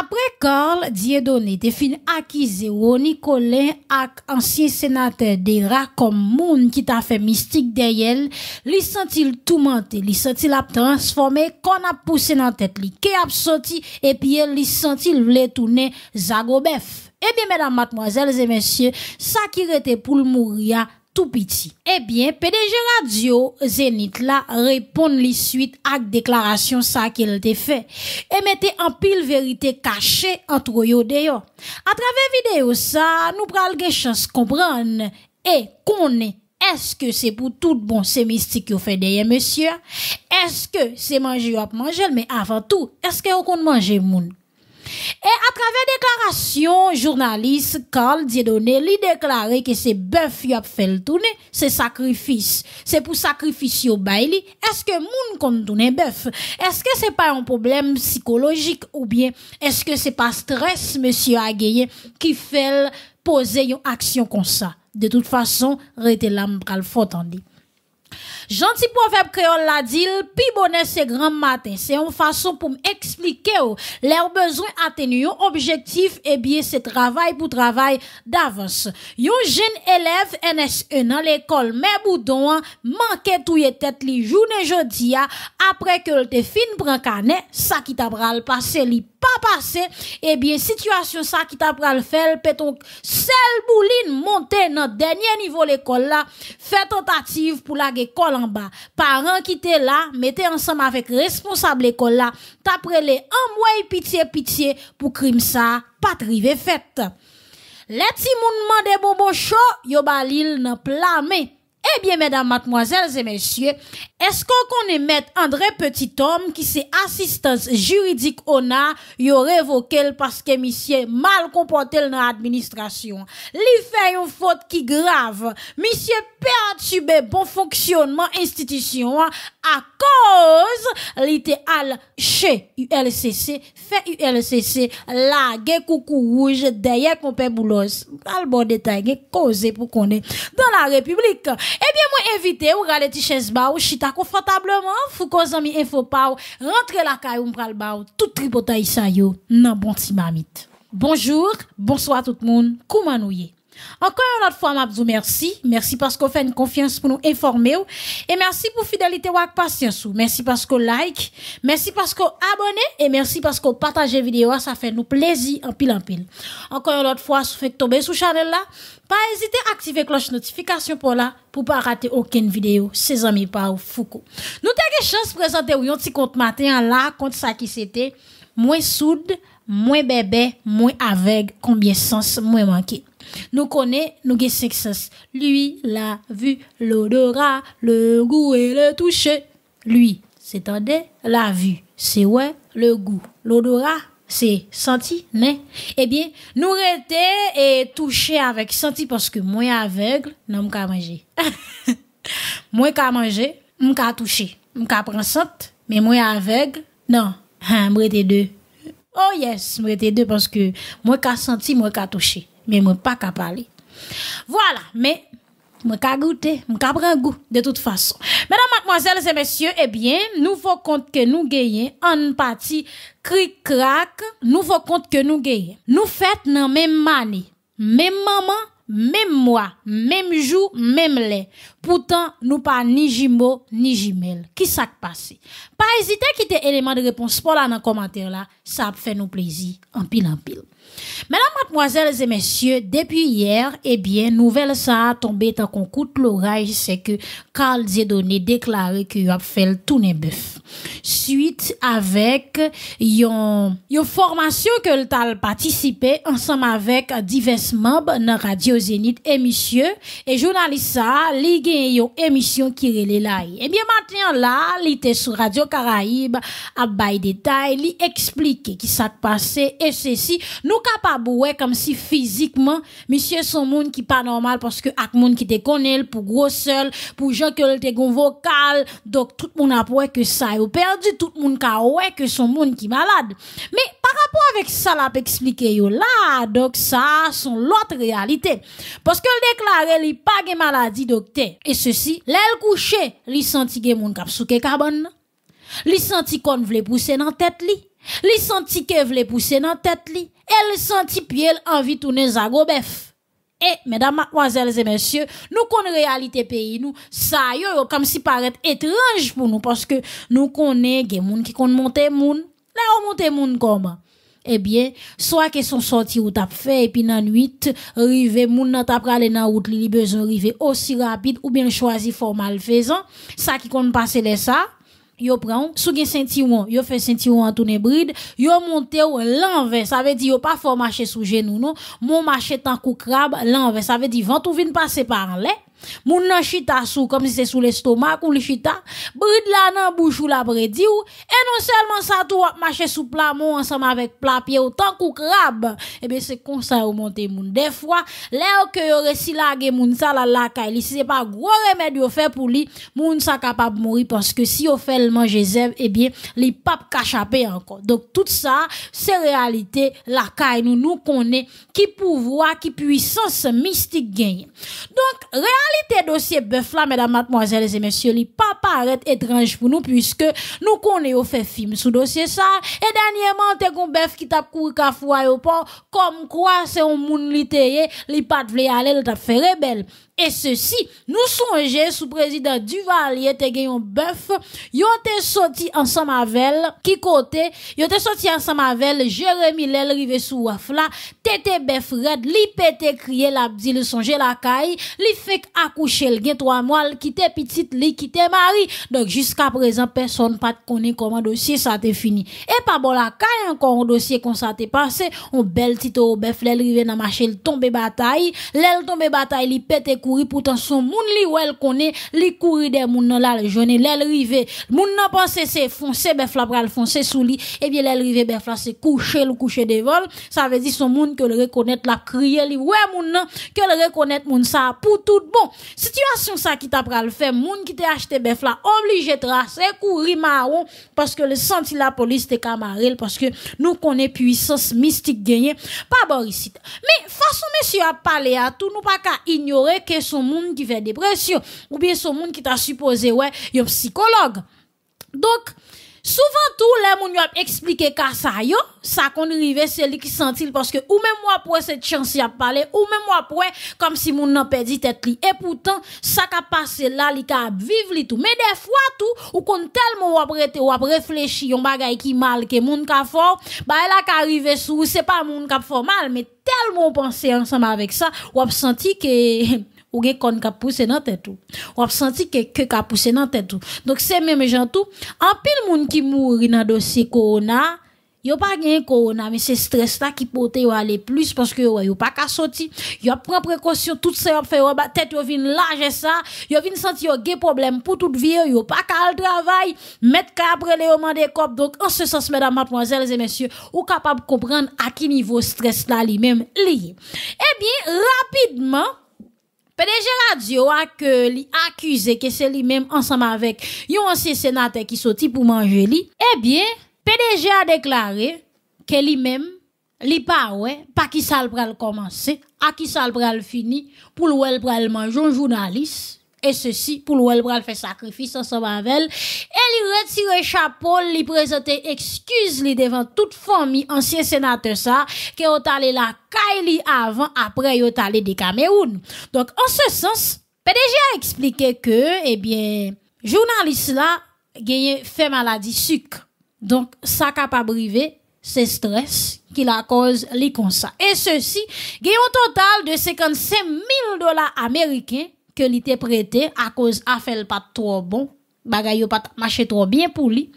Après Karl Diédonné te fin akize ancien Colin ak ancien sénateur de ra t'a moun ki ta fait mystique tout li sentil toumante, li sentil la transformer, qu'on a poussé dans tête li, ke a sorti, et puis li sentil vle tourner Zagobef. Eh bien, mesdames et messieurs, ça ça qui était pour mourir, tout petit. Eh bien, PDG Radio Zénith là répond les suite à déclaration ça qu'il été fait et mettez en pile vérité cachée entre eux d'ailleurs. À travers vidéo ça, nous prenons la chance comprendre et connait est-ce que c'est pour tout bon c'est mystique vous fait derrière monsieur? Est-ce que c'est manger ou manger mais avant tout, est-ce que on mange moun? Et à travers déclaration, journaliste Carl Diedoné lui déclarait que c'est bœuf qui a fait le tourner, c'est sacrifice. C'est pour sacrifier au bailli Est-ce que moun compte bœuf? Est-ce que c'est pas un problème psychologique ou bien est-ce que c'est pas stress, monsieur Agueye, qui fait poser une action comme ça? De toute façon, rete l'âme pral fort Gentil proverbe créole l'a dit, pi c'est grand matin. C'est une façon pour m'expliquer leurs besoins atteignent objectif et bien c'est travail pour travail d'avance. Yon jeune élève NSE dans l'école mais boudon manquait tout tête li journée jodi ah, après que le fin prend canet, ça qui t'a passé li pas passé, et eh bien, situation ça qui t'a pral faire, péton, seul bouline monter notre dernier niveau l'école là, fait tentative pour la école bas. Parents qui étaient là, mettez ensemble avec responsable école là, t'après les moi pitié pitié pour crime ça, pas trivé fait. Les petits moun mande bobo chaud, yo balil nan plamé. Eh bien, mesdames, mademoiselles et messieurs, est-ce qu'on connaît mettre André Petit Homme qui c'est assistance juridique y il révoqué parce que monsieur mal comporté dans l'administration. Li fait une faute qui grave. Monsieur perturbe bon fonctionnement institution hein, à cause l'ité al chez ULCC, fait ULCC, ge coucou rouge derrière compère Boulos. Al bon détail, causé pour qu'on est dans la République. Eh bien, moi invité ou ralé, ti ba ou chita confortablement, fou zami info pa ou, rentre la caille ou pral ba ou, tout y sa yo, nan bon mamite Bonjour, bonsoir tout le monde, comment encore une autre fois, Mabzu, merci. Merci parce que vous faites une confiance pour nous informer. Et merci pour fidélité ou patience. Merci parce que like. Merci parce que abonnez. Et merci parce que partagez vidéo. Ça fait nous plaisir en pile en pile. Encore une autre fois, si vous faites tomber sur channel là, pas hésiter à activer cloche notification pour là, pour pas rater aucune vidéo. Ses amis par Foucault. Nous avons chance de présenter un petit compte matin là, compte ça qui c'était. Moins soude, moins bébé, moins aveugle, combien sens, moins manqué. Nous connaissons, nous avons cinq sens. Lui, la vue, l'odorat, le goût et le toucher. Lui, c'est la vue, c'est ouais, le goût. L'odorat, c'est senti, non eh bien, nous rester et toucher avec senti parce que moi aveugle, non, pas manger. moi qu'à manger, pas toucher, pas prendre senti, mais moi aveugle, non, peux m'rete deux. Oh yes, m'rete deux parce que moi qu'à senti, moi qu'à toucher mais moi pas qu'à parler. Voilà, mais moi qu'à goûter, moi qu'à prendre goût de toute façon. Mesdames, mademoiselles et messieurs, eh bien, nous nouveau compte que nous gagnons en partie cric crac, nouveau compte que nous gagnons. Nous faites dans même année, même maman, même moi même jour, même lait. Pourtant, nous pas ni jumeaux, ni Jimel. Qui s'est passé Pas hésiter à quitter l'élément de réponse pour là dans commentaire là. Ça fait nous plaisir. En pile, en pile. Mesdames, mademoiselles et messieurs, depuis hier, eh bien, nouvelle ça a tombé tant qu'on coûte l'orage, c'est que Carl Zedoné déclaré qu'il a fait le tourner bœuf. Suite avec une formation que le a participé ensemble avec divers membres de Radio Zénith eh, Messieurs, et journaliste ça, li une émission qui relait là. Eh bien, maintenant là, il était sur Radio Caraïbe, à bail détail, il expliquait qui s'est passé et ceci. Nous nous capables ouais comme si physiquement monsieur son monde qui pas normal parce que ak monde qui te connaît pour gros seul pour gens que te gon vocal donc tout le monde a pour que ça est perdu tout le monde ka ouais que son monde qui malade mais par rapport avec ça l'a expliqué yo là donc ça son l'autre réalité parce que le déclaré li pas de maladie docteur et ceci l'aile couché li senti gen monde souke carbone li senti qu'on voulait pousser dans tête li les senti que vle pousser dans tête li. Elle senti qu'elles envie tourner zagobef. Eh, mesdames, mademoiselles et messieurs, nous connaissons réalité pays, nous, ça yo, comme si paraît étrange pour nous, parce que nous connaissons des moun qui kon monte moun. Là, on monte moun comment? Eh bien, soit qu'ils sont sortis ou tap fait, et puis la nuit, rive moun na tap dans la route li, besoin aussi rapide, ou bien choisi fort malfaisant, ça qui compte passer, les ça, Yo pran, sou gen senti wou, yo fe senti wou an tou ne brid, yo monte wou lan ve, sa ve di yo pa fò mache sou genou nou, moun mache tan kou krab lan ve, sa ve di vantou vin pase par lè. Moun nan chita sou comme si c'est sous l'estomac ou le chita, bride la nan bouche ou la bredi et non seulement ça tout marcher sous plamon ensemble avec plat plapier autant qu'au crabe. Et bien, c'est comme ça ou monte moun. Des fois, l'air que yore si ge moun sa la la li si c'est pas gros remède yo fait pour lui, moun sa capable mourir parce que si on fait le manger zèv, Et bien, li pap kachapé encore. Donc, tout ça, c'est réalité, la caille nous, nous connaît, qui pouvoir, qui puissance mystique gagne. Donc, réalité dossier bœuf là, mesdames, mademoiselles et messieurs, li pas paraît étrange pour nous puisque nous connaissons fait film sous dossier ça. Et dernièrement, t'es un bœuf qui t'a couru à au pas comme quoi c'est un moun li il pas de aller, t'a fait rebelle. Et ceci, nous songeons sous président Duvalier te gen bœuf, yon te soti ansam avel, qui kote, yon te soti ensemble avec, Jeremie l'el rive sou waf la, tete red, li pete kriye le songe sonje caille, li fek akouche l gen 3 mwal, kite petite, li kite mari. jusqu'à présent, présent person pat connaît comment dosye sa te fini. Et pas bon encore un dossier qu'on ça te passé, on bel tito bœuf, lel rive nan mache l tombe batay, Lel tombe batay, li pete pourtant son moun li wèl elle connaît li courir des moun nan la journée l'elle rivé moun nan pensé c'est foncé ben pral foncé sous li et bien l'elle rivé ben c'est couché, le coucher vol ça veut dire son monde que le reconnaître la crier li ouais moun nan que le reconnaître moun ça pour tout bon situation ça qui t'a pral fait moun qui t'a acheté ben obligé tracer courir marron parce que le senti la police te camarel parce que nous connaît puissance mystique gagné pas bon ici mais façon monsieur à parlé à tout nous pas qu'à ignorer que son monde qui fait dépression, ou bien son monde qui t'a supposé, ouais, un psychologue. Donc, souvent, tout les moun yon expliqué eksplike ka sa yo, sa kon rive se li ki parce que ou moi pour cette chance y a parlé ou même moi pour, comme si moun nan perdu tête li. pourtant ça' sa ka passé la li ka vivre vive tout. Mais des fois, tout, ou kon tellement ou wap ou réfléchi yon bagay ki mal que moun ka fort ba là, la ka rive sou, pas pa moun ka fort mal, mais tellement ensemble avec ça sa, ap senti ke ou gen kon ka pousse nan tête ou. Ou ap senti ke ke ka pousse nan tête Donc c'est même jantou, en pile moun ki mouri nan dossier corona, yo pas gen corona mais c'est stress là qui pote yo aller plus parce que yo pas ka sorti, yo prend précaution, tout ça yo fait yo oh, bah, tête yo vin large ça, yo vin senti yo gen problème pour toute vie, yo pas ka al travail, mettre ka après les des copes. Donc en ce sens mesdames mademoiselles et messieurs, ou capable comprendre à qui niveau stress là lui-même lié. Eh bien rapidement PDG Radio a que li accusé que c'est lui-même ensemble avec un ancien sénateur qui sorti pour manger lui. Eh bien, PDG a déclaré que lui-même li pa ouais, pas qui ça le commencer, à qui ça le pral fini pour le pral manger un journaliste et ceci, pour l'ouel fait sacrifice ensemble avec elle. Elle retire chapeau, lui présenter excuse lui devant toute famille, ancien sénateur ça, qui est allé la Kylie avant, après est allé des Cameroun. Donc, en ce sens, PDG a expliqué que, eh bien, journaliste là, gagné fait maladie sucre. Donc, ça capable arriver, c'est stress qui la cause les constats. Et ceci, gagne un total de 55 000 dollars américains que était prêté à cause fait pas trop bon, bagaille pas marché trop bien pour lui.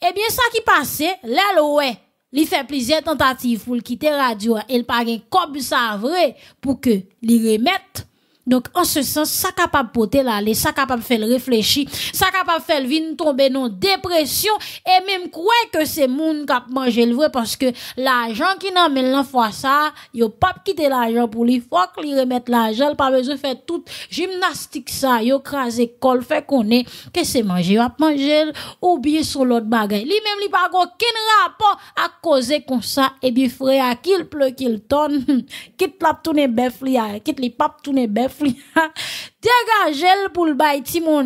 Et eh bien ça qui passait, là ouais, il fait plusieurs tentatives pour le quitter radio, il pas comme ça vrai pour que l'y remette donc, en ce sens, ça capable porter l'aller, ça capable faire réfléchir, ça capable faire venir tomber dans dépression et même croire que c'est monde qui a mangé le vrai parce que l'argent qui n'a même fois ça, il a pas quitter l'argent pour lui, faut qu'il remette l'argent, pas besoin de faire toute gymnastique ça, il le col fait qu'on est que c'est manger, a manger ou bien sur l'autre bagaille. Lui même pas aucun rapport à causer comme ça et bien frère qu'il pleut qu'il tonne, quitte la tourner bœuf quitte les papes tourner flia, le pour le bail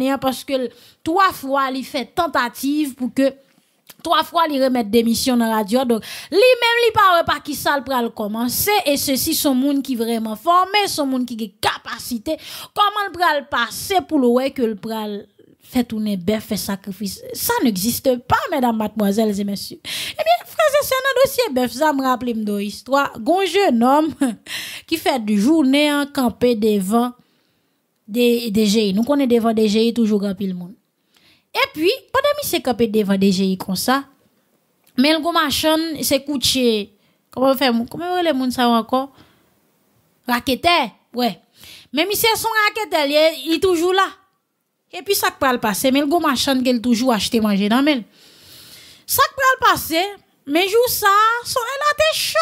hein, parce que trois fois, il fait tentative pour que trois fois il remette démission dans la radio donc lui même il parle pas qui ça le commencer et ceci son sont monde qui vraiment formé son monde qui ont capacité comment le pral passer pour le que le pral fait tourner bœuf, ben, fait sacrifice. Ça n'existe pas, mesdames, mademoiselles et messieurs. Eh bien, frère, c'est un dossier bœuf, ben, ça me rappelle une histoire. Un jeune homme qui fait du journée en campé devant des, des GI. Nous connaissons devant des GI toujours grand pile monde. Et puis, pendant qu'il s'est campé devant des GI comme ça, mais le machin s'est couché. Comment faire, comment les gens ça encore? Rakete, ouais. Mais monsieur son raqueteur, il est toujours là. Et puis, ça peut le passer. Mais le go machin qu'elle toujours acheté manger dans elle. Ça peut le passer. Mais jour ça, son elle a été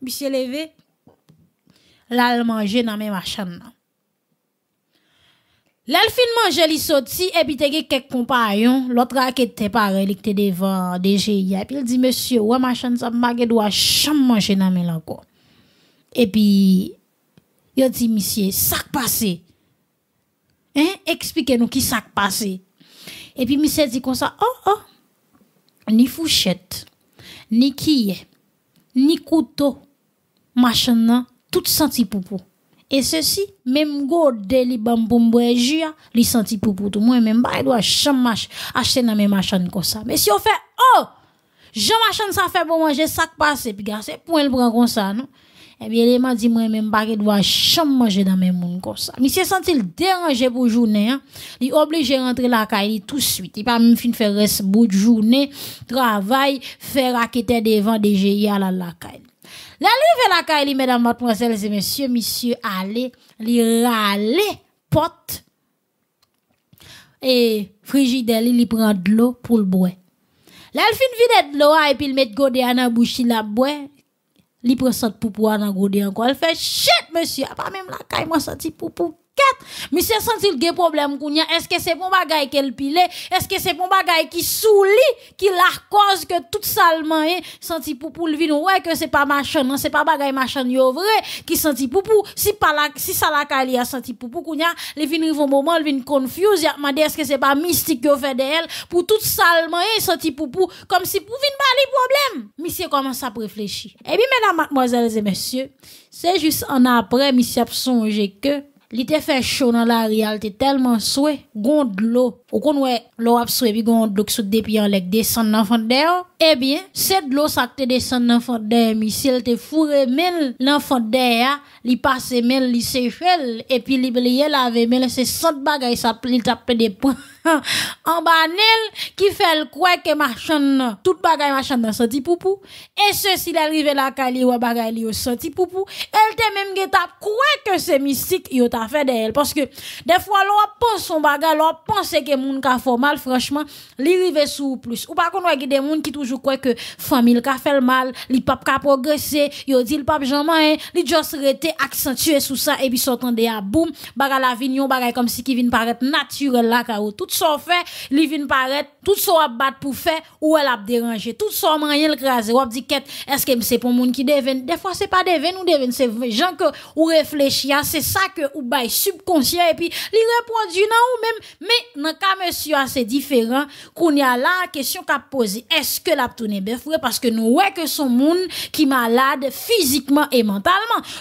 Monsieur levé. Là, elle manger dans mes machins. L'al fin manje quelques compagnons. L'autre a kek kompanyon, qui était te pare a a puis Il dit monsieur, ouais ma ça wè machan doit manger manger dans manje encore. Et puis il dit monsieur, ça sak passer? Hein? Expliquez-nous qui s'est passé. Et puis, monsieur dit comme ça, oh, oh, ni fouchette, ni quille, ni couteau, machin, tout senti pour Et ceci, même gode li bambou li senti poupou pour tout. Moi, même pas, bah, il doit acheter dans mes machins comme ça. Mais si on fait, oh, Jean machin ça fait bon manger, ça passe, puis gars, c'est point le prend comme ça, non? Elle eh bien, les mains je moi-même, pas que doit jamais manger dans mes mounes, comme ça. Monsieur sent-il dérangé pour journée, hein. Il obligé de rentrer la caille tout de suite. Il pas même fin faire reste bout de journée, travail, faire des devant des GI à la caille. La vers la caille, mesdames, mademoiselles et messieurs, monsieur, allez, il râler pote. Et, frigidelle, il prend de l'eau pour le bois. fin vide de l'eau, hein, et puis il met godé à la bouche, la boire. Li pre sat pupuwa nan gode anko. El fe, shit monsi, apame m lakay man sat si pupuwa. Monsieur sentil le problème Est-ce que c'est bon bagay qu'elle pile? Est-ce que c'est bon bagay qui souli, qui la cause que tout salement est hein, senti pou le vin ouais que c'est pas machin, non, c'est pas bagay machin yo vrai qui senti poupou. Si pas la, si ça la a senti pou pou a, les arrivent au moment, les vin confus. y demandé est-ce que c'est pas mystique yo fait d'elle pour tout salement est hein, senti pou comme si pour vin pas problème. Monsieur commence à réfléchir. Eh bien mesdames, mademoiselles et messieurs, c'est juste en après monsieur a songé que il était fait chaud dans la réalité tellement souhait gond l'eau ou konwe l'eau ap souhait bi gond l'eau qui sou pieds. en lèk descend nan fond de eh bien cette de l'eau ça te descend dans fond de yon si elle te fourre même dans fond de yon li passe mel li se fait et puis li blie lave mel se sot bagay sa li tape des points en banel qui fait le quoi que machin tout bagaille machin dans sorti poupou et ceci d'arriver la cali ou bagaille li sorti poupou elle te même à quoi que c'est mystique yo t'a fait d'elle parce que des fois l'on pense son bagaille l'on pense que moun ka fait mal franchement li rive sous plus ou par contre y des moun qui toujours croient que famille ka fait mal li pap ka progresser yo dit le pape jamais li juste rete accentué sous ça et puis s'entendre à boum bagaille la vignon bagaille comme si qui vient paraître naturel là ka tout sauf son fait, li tout ça a bat pour faire, ou elle a dérangé. Tout ça a mangé le dit, est-ce que c'est pour monde qui devine? Des fois, c'est pas devine ou devine. C'est gens que ou réfléchir hein. C'est ça que ou bail subconscient. Et puis, il répond du non ou même. Mais, dans cas, monsieur, c'est différent. Qu'on y a là, question qu'a posée. Est-ce que la tourné bœuf? Parce que nous, ouais, que son monde qui malade physiquement et mentalement.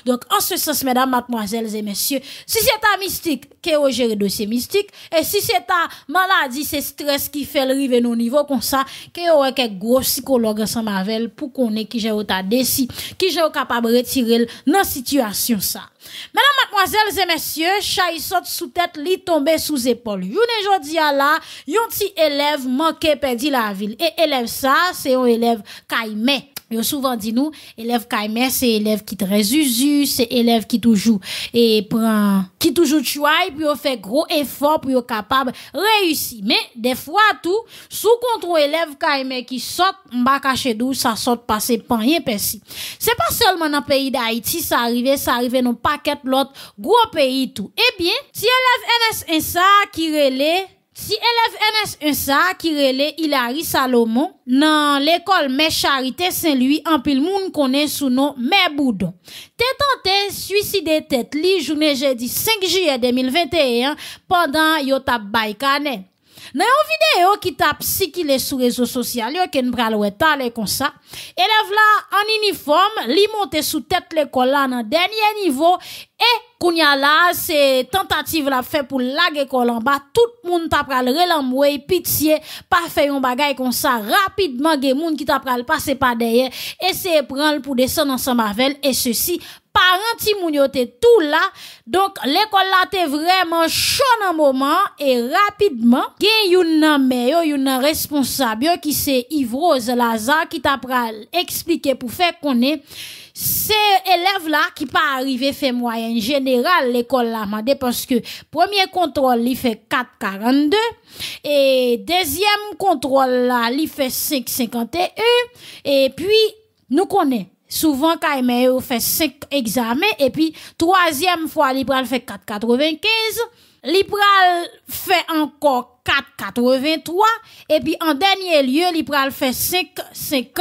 Donc, en ce sens, mesdames, mademoiselles et messieurs, si c'est ta mystique, que gère dossier mystique, et si c'est ta maladie, c'est stress qui fait Arriver au niveau comme ça, qu'il y wè un gros ensemble avec elle pour qu'on ait qui ou ta j'ai qui jè capable retirer retirel nan situation ça. Mesdames, mademoiselles et messieurs, chay saute sous tête, li tombé sous épaule. Youne jodi a la, yon ti élève manqué perdi la ville. Et élève ça, c'est un élève kaimé. Yo souvent dit nous, élève Kaimer, c'est élève qui très usu, c'est élève qui toujours, et prend, qui toujours et puis on fait gros effort, pour on capable réussir. Mais, des fois, tout, sous contrôle élève Kaimer qui saute, m'a caché d'où, ça saute c'est pas rien C'est pas seulement dans le pays d'Haïti, ça arrive, ça arrive dans paquet l'autre, gros pays tout. Eh bien, si élève ns ça, qui relève, si élève MS1 sa qui relait Hilary Salomon dans l'école Mère Charité Saint-Louis en Pile moun connaît sous nom Mère Boudon. Te suicider suicide tête li journée jeudi 5 juillet 2021 pendant yo tap baykane. Nan yon vidéo ki tap si ki sur sou rezo sosyal yo ken pral wè comme ça. Élève là la uniforme, uniforme, li monte tête lécole l'école la nan dernier niveau et a là, c'est tentative la fait pour l'école en bas. Tout le monde t'a pral relambwe, pitié, pas fait un bagay comme ça. Rapidement, des moun qui t'a pral passer par derrière, essaye prendre pour descendre ensemble avec et ceci. Parenti anti yo tout là. Donc, l'école là te vraiment chaud en moment et rapidement, gen yon nan meyo, yon nan responsable, qui C'est ivrose Lazar, qui t'a pral expliquer pour faire qu'on ces élèves-là, qui pas arrivé fait moyen général l'école la parce que premier contrôle, il fait 4,42 Et deuxième contrôle là il fait 5,51 Et puis, nous connaissons souvent quand il fait 5 examens. Et puis, troisième fois, il fait 4,95 li fait encore 4,83 Et puis, en dernier lieu, il fait 5,50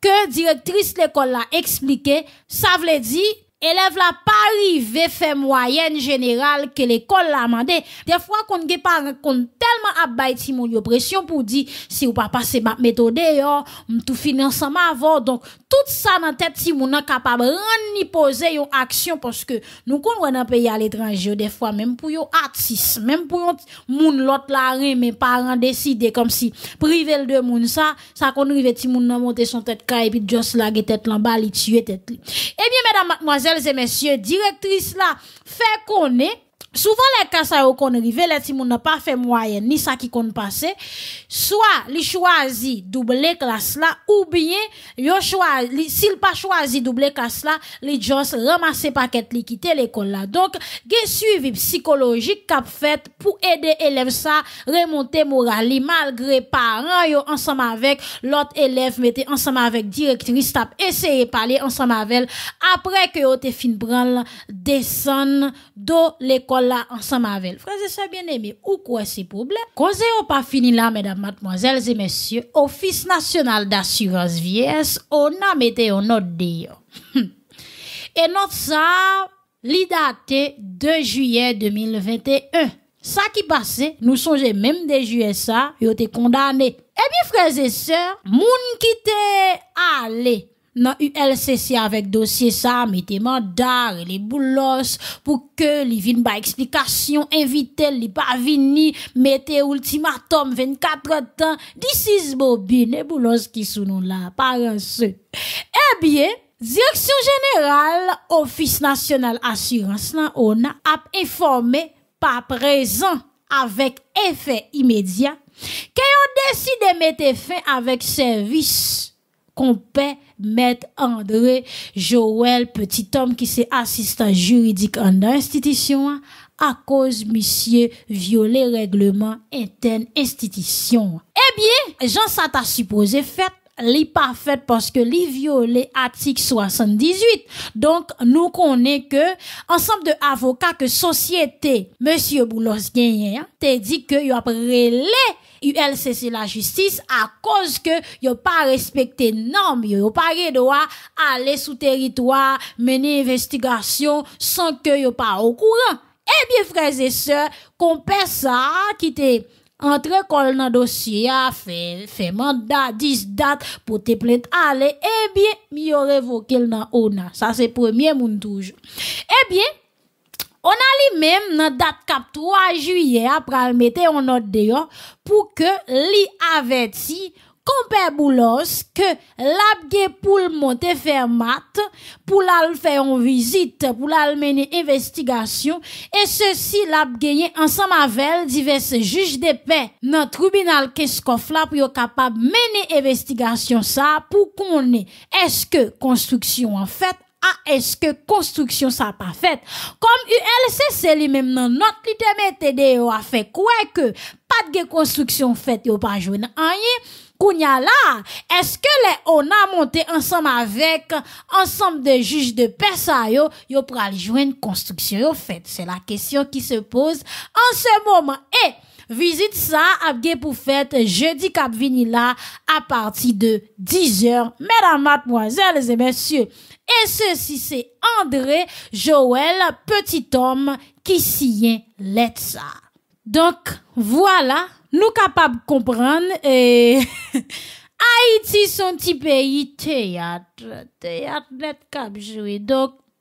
que directrice l'école l'a expliqué, ça veut dire Élève la pas arrivé fait moyenne générale que l'école l'a demandé Des fois, qu'on ne pas qu'on tellement ti mon yo pression pour dire, si ou pas passer ma méthode, yo, tout finance avant. Donc, tout ça dans tête si mon capable ni poser une action parce que nous qu'on dans pays à l'étranger, des fois, même pour yo artistes, même pour yon moun l'autre la mes parents décider comme si privé de moun ça, ça qu'on rive ti moun nan monter son tête et puis just la tête l'en bas, li tuer tête Eh bien, mesdames, mademoiselles, Mesdames et messieurs, directrice là, fait qu'on est... Souvent, les cas, ça, y'a qu'on arrive, les timons n'ont pas fait moyen, ni ça qui compte passer. Soit, ils choisi doubler classe là, ou bien, S'ils choisi, s'il pas choisi doubler classe là, les gens ramassent paquet, ils quittent l'école là. Donc, des suivi psychologique qu'a fait pour aider élèves ça, remonter moral, malgré parents, Sont ensemble avec l'autre élève, Sont ensemble avec directrice, t'as essayé parler ensemble avec après que fini fin prendre descendre de l'école là ensemble avec elle. Frères et sœurs bien-aimés, ou quoi ces problèmes? Cause on pas fini là, mesdames, mademoiselles et messieurs, Office national d'assurance vieillesse, on a metté en note et notre ça, li 2 juillet 2021. Ça qui passait, nous songez même des juillet ça, ont été condamnés. Eh bien, frères et sœurs, moun qui te allé eu ULCC avec dossier ça mette mandar, les boulos, pour que les vins pas explication invite li pa vini, mette ultimatum 24 ans, 16 bobines les qui qui sont là, par un seul. Eh bien, Direction Générale, Office National Assurance on a informé par présent présent effet immédiat qu'ils ont décidé de mettre fin avec service peut mettre André Joël, petit homme qui s'est assistant juridique en institution à cause monsieur violer règlement interne institution. Eh bien, Jean ça t'a supposé fait li pas parce que li violé article 78. Donc, nous connaît que, ensemble de avocats que société, monsieur Boulos Gagné, t'es dit que y a prélé ULCC la justice à cause que yo pas respecté normes, yo pas droit aller sous territoire, mener investigation sans que yo pas au courant. Eh bien, frères et sœurs, qu'on ça, qui te entre col dans dossier a fait fait mandat, 10 dates pour te eh eh bien, mi yo revoke dans Ça, ona. Ça premier monde moun Eh bien, On a li même dans date cap 3 juillet après le mettre en note pour que li averti Compère boulos que lap ge pou monter faire fè mat, pou lal fè yon vizit, pou lal mene investigasyon, e se si lap genye divers juges de paix. nan tribunal capable la mener investigation kapab mene investigasyon sa est-ce que construction en fait ah, est-ce que construction ça pas fait? Comme ULC, c'est lui-même, non, notre littérature de a fait quoi que, pas de construction faite, ou pas joué. rien. là, est-ce que les on a monté ensemble avec ensemble de juges de paix ça yo, yo joué une construction faite c'est la question qui se pose en ce moment. Et Visite ça à pour fête jeudi cap vini à partir de 10h. Mesdames, mademoiselles et messieurs, et ceci c'est André Joël, petit homme qui signe Ça. Donc voilà, nous capables de comprendre et... Haïti son petit pays théâtre, théâtre net cap joué. Donc,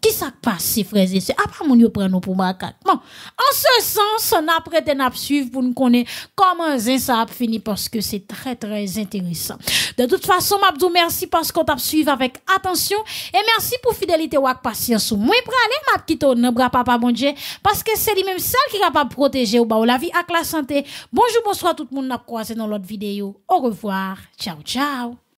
qui s'est passé, frères et sœurs? Après, ah, mon, yo prend nous pour Bon. En ce sens, on a prêté à suivre pour nous connaître comment ça a fini parce que c'est très, très intéressant. De toute façon, m'abdou, merci parce qu'on t'a suivi avec attention. Et merci pour fidélité ou patience. Ou moins aller m'a quitter au bras papa, mon Parce que c'est lui-même seul qui est capable protéger ou bah, la vie à la santé. Bonjour, bonsoir tout le monde. On croisé dans l'autre vidéo. Au revoir. Ciao, ciao.